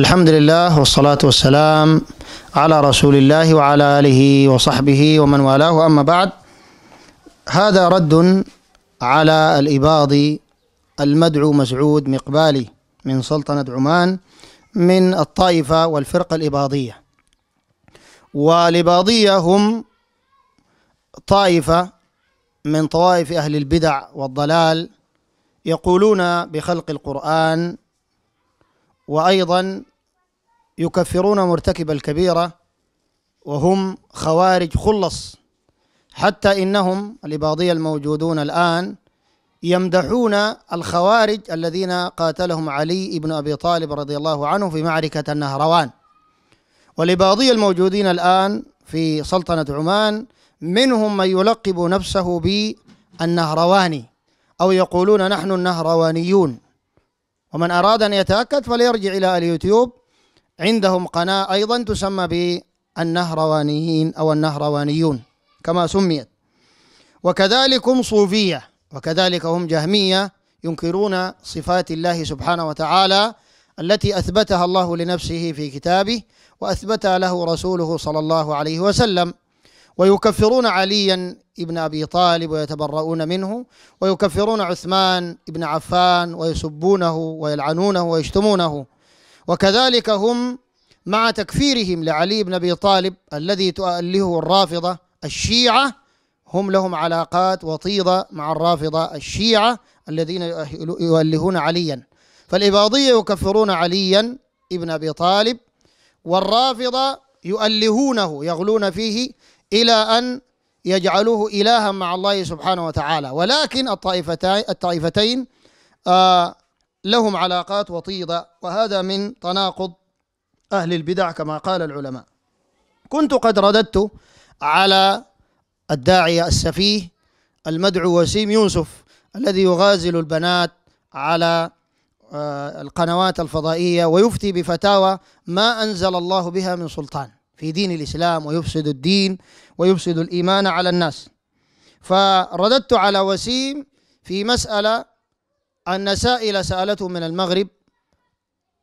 الحمد لله والصلاة والسلام على رسول الله وعلى آله وصحبه ومن والاه أما بعد هذا رد على الإباضي المدعو مسعود مقبالي من سلطنة عمان من الطائفة والفرقة الإباضية والإباضية هم طائفة من طوائف أهل البدع والضلال يقولون بخلق القرآن وأيضا يكفرون مرتكب الكبيرة وهم خوارج خلص حتى إنهم الإباضية الموجودون الآن يمدحون الخوارج الذين قاتلهم علي بن أبي طالب رضي الله عنه في معركة النهروان والإباضية الموجودين الآن في سلطنة عمان منهم من يلقب نفسه بالنهرواني أو يقولون نحن النهروانيون ومن أراد أن يتأكد فليرجع إلى اليوتيوب عندهم قناة أيضا تسمى بالنهروانيين أو النهروانيون كما سميت وكذلك هم صوفية وكذلك هم جهمية ينكرون صفات الله سبحانه وتعالى التي أثبتها الله لنفسه في كتابه وأثبتها له رسوله صلى الله عليه وسلم ويكفرون عليا ابن أبي طالب ويتبرؤون منه ويكفرون عثمان ابن عفان ويسبونه ويلعنونه ويشتمونه وكذلك هم مع تكفيرهم لعلي بن ابي طالب الذي تؤلهه الرافضه الشيعه هم لهم علاقات وطيده مع الرافضه الشيعه الذين يؤلهون عليا فالاباضيه يكفرون عليا ابن ابي طالب والرافضه يؤلهونه يغلون فيه الى ان يجعلوه الها مع الله سبحانه وتعالى ولكن الطائفتين الطائفتين آه، لهم علاقات وطيدة وهذا من تناقض أهل البدع كما قال العلماء كنت قد رددت على الداعية السفيه المدعو وسيم يوسف الذي يغازل البنات على آه، القنوات الفضائية ويفتي بفتاوى ما أنزل الله بها من سلطان في دين الإسلام ويفسد الدين ويفسد الإيمان على الناس فرددت على وسيم في مسألة أن سائل سألته من المغرب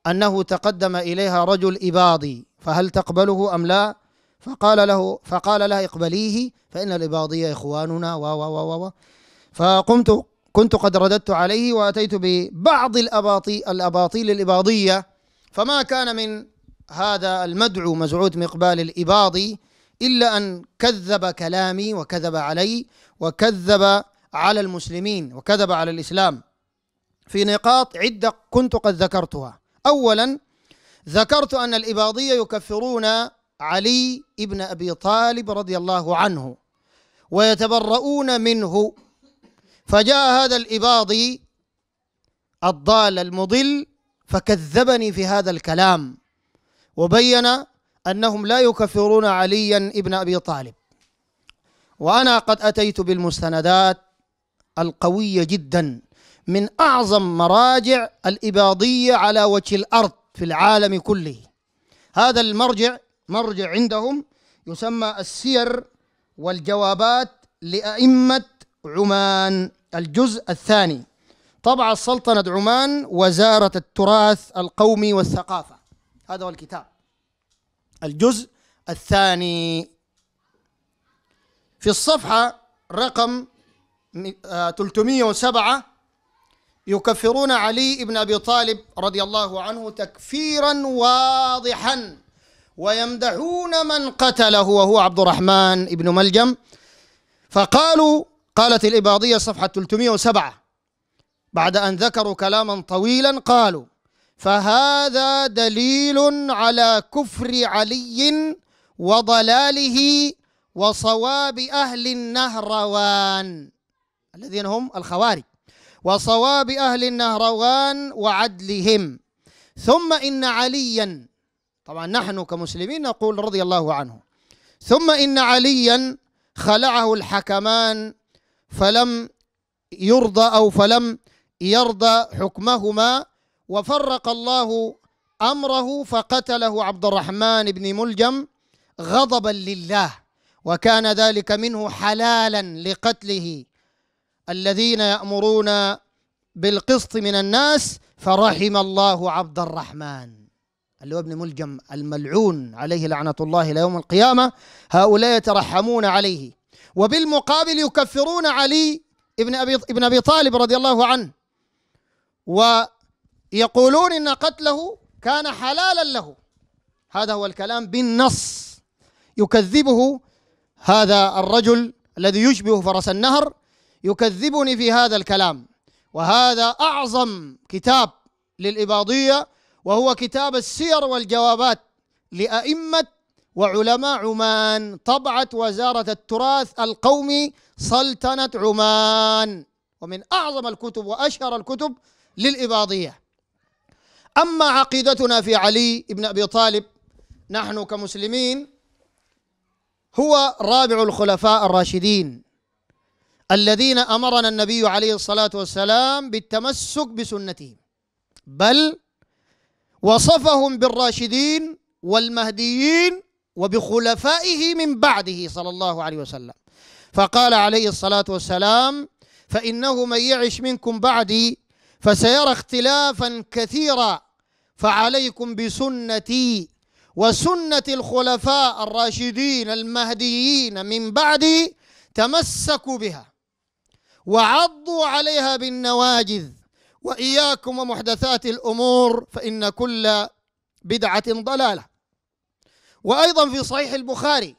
أنه تقدم إليها رجل إباضي فهل تقبله أم لا فقال له فقال لها اقبليه فإن الإباضية إخواننا و و و و فقمت كنت قد رددت عليه وأتيت ببعض الأباطي الأباطيل الإباضية فما كان من هذا المدعو مزعود مقبال الإباضي إلا أن كذب كلامي وكذب علي وكذب على المسلمين وكذب على الإسلام في نقاط عدة كنت قد ذكرتها أولا ذكرت أن الإباضية يكفرون علي ابن أبي طالب رضي الله عنه ويتبرؤون منه فجاء هذا الإباضي الضال المضل فكذبني في هذا الكلام وبين أنهم لا يكفرون عليا ابن أبي طالب وأنا قد أتيت بالمستندات القوية جدا من أعظم مراجع الإباضية على وجه الأرض في العالم كله هذا المرجع مرجع عندهم يسمى السير والجوابات لأئمة عمان الجزء الثاني طبع سلطنة عمان وزارة التراث القومي والثقافة هذا هو الكتاب الجزء الثاني في الصفحة رقم 307 يكفرون علي بن ابي طالب رضي الله عنه تكفيرا واضحا ويمدحون من قتله وهو عبد الرحمن بن ملجم فقالوا قالت الاباضيه صفحه 307 بعد ان ذكروا كلاما طويلا قالوا فهذا دليل على كفر علي وضلاله وصواب اهل النهروان الذين هم الخوارج وصواب أهل النهروان وعدلهم ثم إن عليا طبعا نحن كمسلمين نقول رضي الله عنه ثم إن عليا خلعه الحكمان فلم يرضى أو فلم يرضى حكمهما وفرق الله أمره فقتله عبد الرحمن بن ملجم غضبا لله وكان ذلك منه حلالا لقتله الذين يأمرون بالقسط من الناس فرحم الله عبد الرحمن اللي هو ابن ملجم الملعون عليه لعنة الله إلى يوم القيامة هؤلاء يترحمون عليه وبالمقابل يكفرون علي ابن أبي, ابن أبي طالب رضي الله عنه ويقولون إن قتله كان حلالا له هذا هو الكلام بالنص يكذبه هذا الرجل الذي يشبه فرس النهر يكذبني في هذا الكلام وهذا أعظم كتاب للإباضية وهو كتاب السير والجوابات لأئمة وعلماء عمان طبعت وزارة التراث القومي سلطنة عمان ومن أعظم الكتب وأشهر الكتب للإباضية أما عقيدتنا في علي بن أبي طالب نحن كمسلمين هو رابع الخلفاء الراشدين الذين امرنا النبي عليه الصلاه والسلام بالتمسك بسنتهم بل وصفهم بالراشدين والمهديين وبخلفائه من بعده صلى الله عليه وسلم فقال عليه الصلاه والسلام فانه من يعش منكم بعدي فسيرى اختلافا كثيرا فعليكم بسنتي وسنه الخلفاء الراشدين المهديين من بعدي تمسكوا بها وعضوا عليها بالنواجذ واياكم ومحدثات الامور فان كل بدعه ضلاله وايضا في صحيح البخاري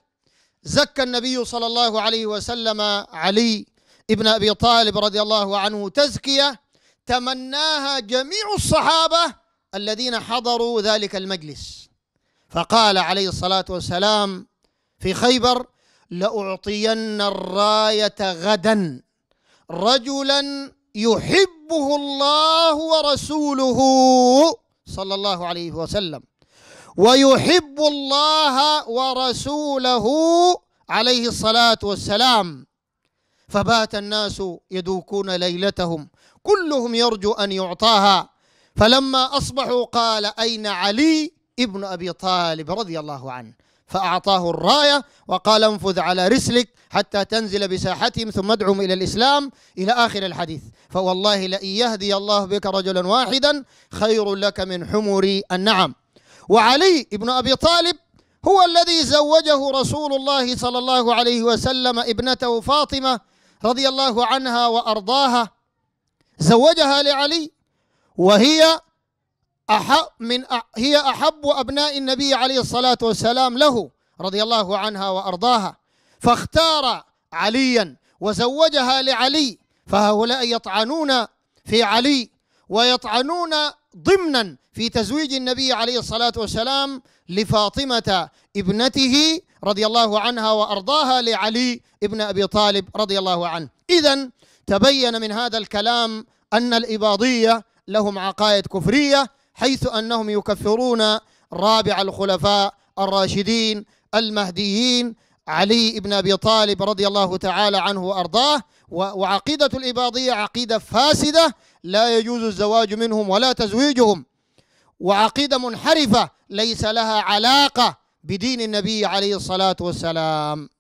زكى النبي صلى الله عليه وسلم علي ابن ابي طالب رضي الله عنه تزكيه تمناها جميع الصحابه الذين حضروا ذلك المجلس فقال عليه الصلاه والسلام في خيبر لاعطين الرايه غدا رجلا يحبه الله ورسوله صلى الله عليه وسلم ويحب الله ورسوله عليه الصلاة والسلام فبات الناس يدوكون ليلتهم كلهم يرجو أن يعطاها فلما أصبحوا قال أين علي ابن أبي طالب رضي الله عنه فأعطاه الراية وقال انفذ على رسلك حتى تنزل بساحتهم ثم ادعهم إلى الإسلام إلى آخر الحديث فوالله لئن يهدي الله بك رجلا واحدا خير لك من حمر النعم وعلي بن أبي طالب هو الذي زوجه رسول الله صلى الله عليه وسلم ابنته فاطمة رضي الله عنها وأرضاها زوجها لعلي وهي أحب من هي أحب أبناء النبي عليه الصلاة والسلام له رضي الله عنها وأرضاها فاختار عليا وزوجها لعلي فهؤلاء يطعنون في علي ويطعنون ضمنا في تزويج النبي عليه الصلاة والسلام لفاطمة ابنته رضي الله عنها وأرضاها لعلي ابن أبي طالب رضي الله عنه إذا تبين من هذا الكلام أن الإباضية لهم عقائد كفرية حيث أنهم يكفرون رابع الخلفاء الراشدين المهديين علي بن أبي طالب رضي الله تعالى عنه وأرضاه وعقيدة الإباضية عقيدة فاسدة لا يجوز الزواج منهم ولا تزويجهم وعقيدة منحرفة ليس لها علاقة بدين النبي عليه الصلاة والسلام